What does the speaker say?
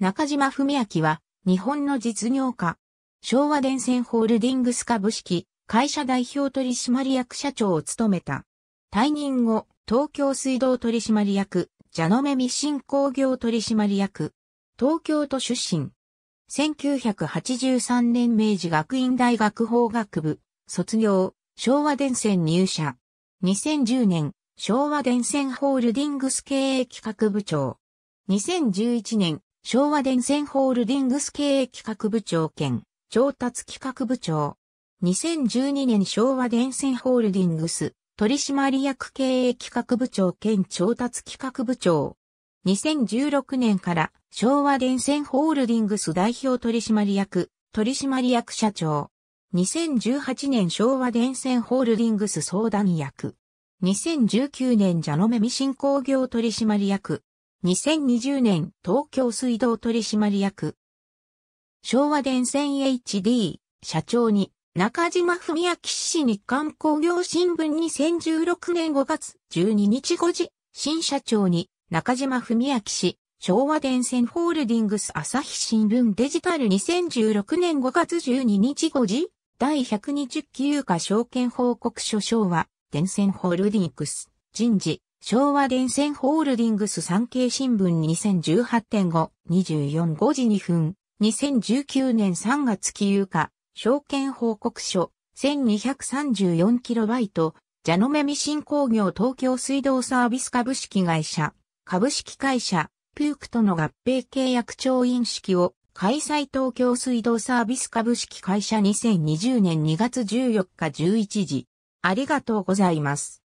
中島文明は、日本の実業家、昭和電線ホールディングス株式、会社代表取締役社長を務めた。退任後、東京水道取締役、ジャノメミシン工業取締役、東京都出身。1983年明治学院大学法学部、卒業、昭和電線入社。2010年、昭和電線ホールディングス経営企画部長。2011年、昭和電線ホールディングス経営企画部長兼調達企画部長。2012年昭和電線ホールディングス取締役経営企画部長兼調達企画部長。2016年から昭和電線ホールディングス代表取締役、取締役社長。2018年昭和電線ホールディングス相談役。2019年ジャノメミン工業取締役、2020年東京水道取締役。昭和電線 HD 社長に中島文明氏日刊工業新聞2016年5月12日5時新社長に中島文明氏昭和電線ホールディングス朝日新聞デジタル2016年5月12日5時第120期有証券報告書昭和電線ホールディングス人事昭和電線ホールディングス産経新聞2018.5、24.5時2分、2019年3月期有価、証券報告書、1234kB、ジャノメミシン工業東京水道サービス株式会社、株式会社、プークとの合併契約調印式を開催東京水道サービス株式会社2020年2月14日11時。ありがとうございます。